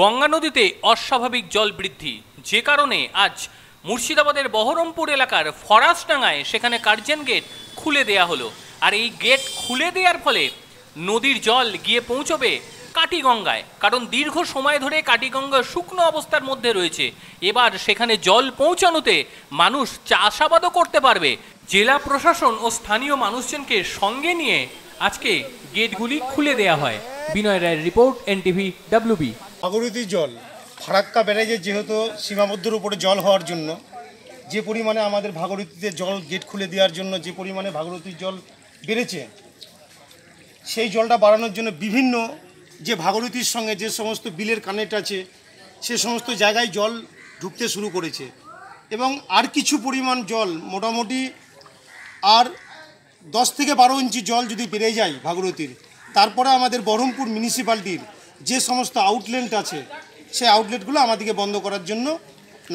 গঙ্গা নদীতে অস্বাভাবিক জল বৃদ্ধি যে কারণে আজ মুর্শিদাবাদের বহরমপুর এলাকার ফরাসডাঙ্গায় সেখানে কার্জেন গেট খুলে দেয়া হলো আর এই গেট খুলে দেওয়ার ফলে নদীর জল গিয়ে পৌঁছবে কাটিগঙ্গায় কারণ দীর্ঘ সময় ধরে কাটিগঙ্গা শুকনো অবস্থার মধ্যে রয়েছে এবার সেখানে জল পৌঁছানোতে মানুষ চাষাবাদও করতে পারবে জেলা প্রশাসন ও স্থানীয় মানুষজনকে সঙ্গে নিয়ে আজকে গেটগুলি খুলে দেয়া হয় বিনয় রায়ের রিপোর্ট এনটিভি ডাব্লিউবি আগরিতি জল ফারাক্কা ব্যারেজে যেহেতু সীমাবদ্ধর উপরে জল হওয়ার জন্য যে পরিমাণে আমাদের ভাগরতীতে জল গেট খুলে দেওয়ার জন্য যে পরিমাণে ভাগরতীর জল বেড়েছে সেই জলটা বাড়ানোর জন্য বিভিন্ন যে ভাগরতীর সঙ্গে যে সমস্ত বিলের কানেক্ট আছে সে সমস্ত জায়গায় জল ঢুকতে শুরু করেছে এবং আর কিছু পরিমাণ জল মোটামুটি আর দশ থেকে বারো ইঞ্চি জল যদি বেড়ে যায় ভাগরতীর তারপরে আমাদের বহরমপুর মিউনিসিপ্যালিটির যে সমস্ত আউটলেট আছে সেই আউটলেটগুলো আমাদেরকে বন্ধ করার জন্য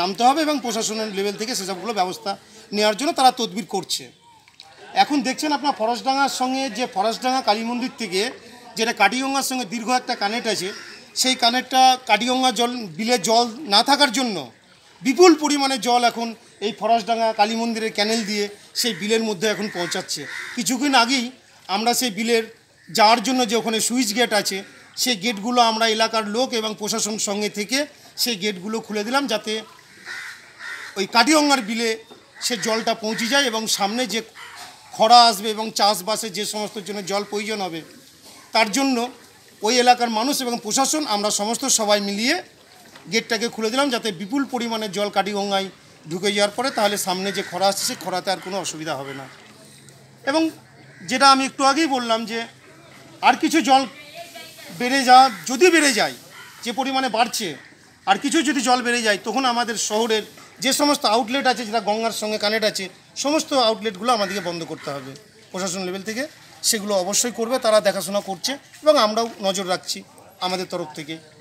নামতে হবে এবং প্রশাসনের লেভেল থেকে সেসবগুলো ব্যবস্থা নেওয়ার জন্য তারা তদবির করছে এখন দেখছেন আপনার ফরসডাঙ্গার সঙ্গে যে ফরসডাঙ্গা কালী মন্দির থেকে যেটা কাটিগঙ্গার সঙ্গে দীর্ঘ একটা কানেক্ট আছে সেই কানেক্টটা কাটিগঙ্গা জল বিলে জল না থাকার জন্য বিপুল পরিমাণে জল এখন এই ফরসডাঙ্গা কালী মন্দিরের ক্যানেল দিয়ে সেই বিলের মধ্যে এখন পৌঁছাচ্ছে কিছুক্ষণ আগেই আমরা সেই বিলের যাওয়ার জন্য যে ওখানে সুইচ গেট আছে সেই গেটগুলো আমরা এলাকার লোক এবং প্রশাসন সঙ্গে থেকে সেই গেটগুলো খুলে দিলাম যাতে ওই কাটিয়ঙ্গার বিলে সে জলটা পৌঁছে যায় এবং সামনে যে খরা আসবে এবং চাষবাসে যে সমস্ত জন্য জল প্রয়োজন হবে তার জন্য ওই এলাকার মানুষ এবং প্রশাসন আমরা সমস্ত সবাই মিলিয়ে গেটটাকে খুলে দিলাম যাতে বিপুল পরিমাণে জল কাটিগঙ্গায় ঢুকে যাওয়ার পরে তাহলে সামনে যে খরা আসছে সে খরাতে আর কোনো অসুবিধা হবে না এবং যেটা আমি একটু আগেই বললাম যে আর কিছু জল বেড়ে যা যদি বেড়ে যায় যে পরিমাণে বাড়ছে আর কিছু যদি জল বেড়ে যায় তখন আমাদের শহরের যে সমস্ত আউটলেট আছে যেটা গঙ্গার সঙ্গে কানেক্ট আছে সমস্ত আউটলেটগুলো আমাদেরকে বন্ধ করতে হবে প্রশাসন লেভেল থেকে সেগুলো অবশ্যই করবে তারা দেখাশোনা করছে এবং আমরাও নজর রাখছি আমাদের তরফ থেকে